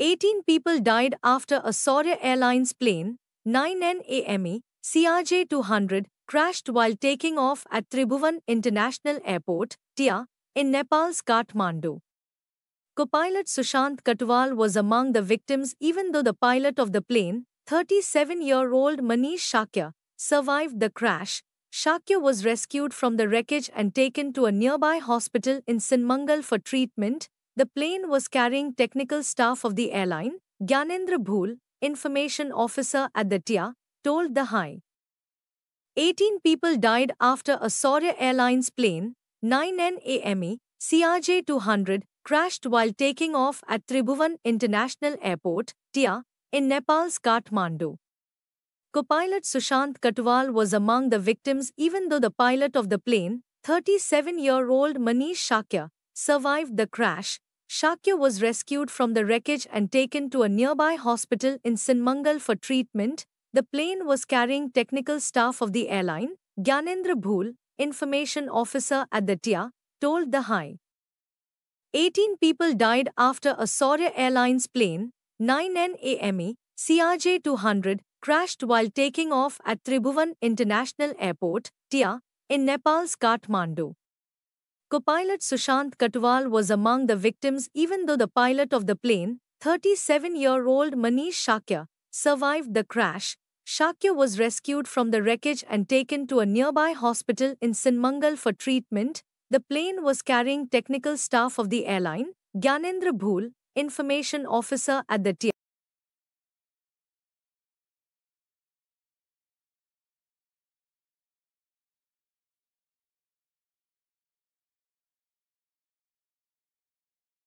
18 people died after a Saudi Airlines plane, 9 name CRJ 200, crashed while taking off at Tribhuvan International Airport, TIA, in Nepal's Kathmandu. Co-pilot Sushant Katwal was among the victims even though the pilot of the plane, 37-year-old Manish Shakya, survived the crash. Shakya was rescued from the wreckage and taken to a nearby hospital in Sinmangal for treatment, the plane was carrying technical staff of the airline, Gyanendra Bhul, information officer at the TIA, told the high. 18 people died after a Saurya Airlines plane, 9NAME, CRJ-200, crashed while taking off at Tribhuvan International Airport, TIA, in Nepal's Kathmandu. Co-pilot Sushant Katwal was among the victims even though the pilot of the plane, 37-year-old Manish Shakya, survived the crash, Shakya was rescued from the wreckage and taken to a nearby hospital in Sinmangal for treatment. The plane was carrying technical staff of the airline. Gyanendra Bhul, information officer at the TIA, told the high. 18 people died after a Saurya Airlines plane, 9NAME, CRJ-200, crashed while taking off at Tribhuvan International Airport, TIA, in Nepal's Kathmandu co-pilot Sushant Katwal was among the victims even though the pilot of the plane, 37-year-old Manish Shakya, survived the crash. Shakya was rescued from the wreckage and taken to a nearby hospital in Sinmangal for treatment. The plane was carrying technical staff of the airline, Gyanendra Bhul, information officer at the TR.